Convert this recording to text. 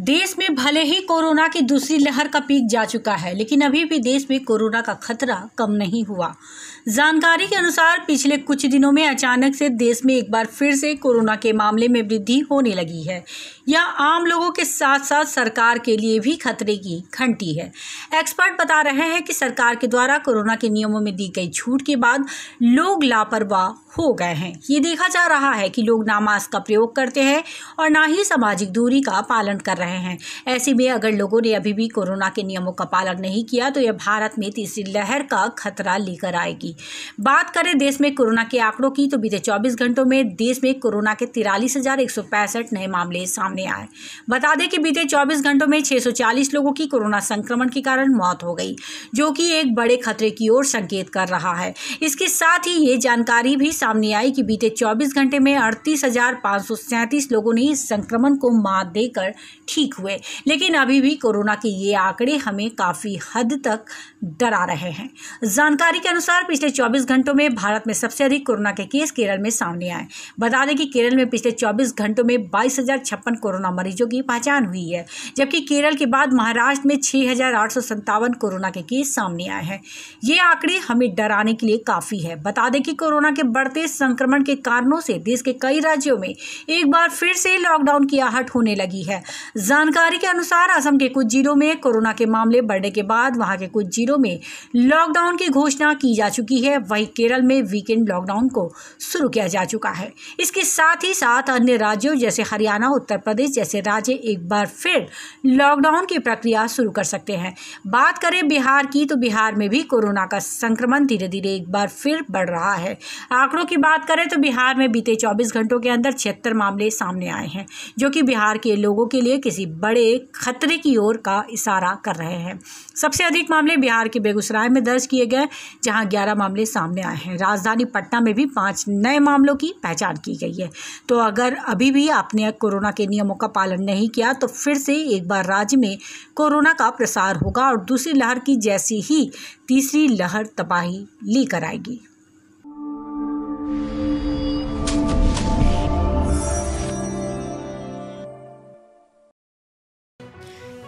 देश में भले ही कोरोना की दूसरी लहर का पीक जा चुका है लेकिन अभी भी देश में कोरोना का खतरा कम नहीं हुआ जानकारी के अनुसार पिछले कुछ दिनों में अचानक से देश में एक बार फिर से कोरोना के मामले में वृद्धि होने लगी है यह आम लोगों के साथ साथ सरकार के लिए भी खतरे की घंटी है एक्सपर्ट बता रहे हैं कि सरकार के द्वारा कोरोना के नियमों में दी गई छूट के बाद लोग लापरवाह हो गए हैं ये देखा जा रहा है कि लोग ना मास्क का प्रयोग करते हैं और ना ही सामाजिक दूरी का पालन कर रहे हैं ऐसे में अगर लोगों ने अभी भी कोरोना के नियमों का पालन नहीं किया तो यह भारत में तीसरी लहर का खतरा लेकर आएगी बात करें देश में कोरोना के आंकड़ों की तो बीते चौबीस घंटों में देश में कोरोना के तिरालीस नए मामले सामने आए बता दें कि बीते चौबीस घंटों में 640 लोगों की कोरोना संक्रमण के कारण मौत हो गई जो कि एक बड़े खतरे की ओर संकेत कर रहा है इसके साथ ही ये जानकारी भी सामने आई कि बीते 24 घंटे में अड़तीस लोगों ने इस संक्रमण को मात देकर ठीक हुए लेकिन अभी भी कोरोना के ये आंकड़े हमें काफ़ी हद तक डरा रहे हैं जानकारी के अनुसार पिछले 24 घंटों में भारत में सबसे अधिक कोरोना के केस केरल में सामने आए बता दें कि केरल में पिछले 24 घंटों में बाईस कोरोना मरीजों की पहचान हुई है जबकि केरल के बाद महाराष्ट्र में छः कोरोना के केस सामने आए हैं ये आंकड़े हमें डराने के लिए काफ़ी है बता दें कि कोरोना के बढ़ते संक्रमण के कारणों से देश के कई राज्यों में एक बार फिर से लॉकडाउन की आहट होने लगी है जानकारी के अनुसार असम के कुछ जिलों में कोरोना के मामले बढ़ने के बाद वहां के कुछ जिलों में लॉकडाउन की घोषणा की जा चुकी है वहीं केरल में वीकेंड लॉकडाउन को शुरू किया जा चुका है इसके साथ ही साथ अन्य राज्यों जैसे हरियाणा उत्तर प्रदेश जैसे राज्य एक बार फिर लॉकडाउन की प्रक्रिया शुरू कर सकते हैं बात करें बिहार की तो बिहार में भी कोरोना का संक्रमण धीरे धीरे एक बार फिर बढ़ रहा है आंकड़ों की बात करें तो बिहार में बीते चौबीस घंटों के अंदर छिहत्तर मामले सामने आए हैं जो कि बिहार के लोगों के लिए किसी बड़े खतरे की ओर का इशारा कर रहे हैं सबसे अधिक मामले बिहार के बेगूसराय में दर्ज किए गए जहां ग्यारह मामले सामने आए हैं राजधानी पटना में भी पांच नए मामलों की पहचान की गई है तो अगर अभी भी आपने कोरोना के नियमों का पालन नहीं किया तो फिर से एक बार राज्य में कोरोना का प्रसार होगा और दूसरी लहर की जैसी ही तीसरी लहर तबाही लेकर आएगी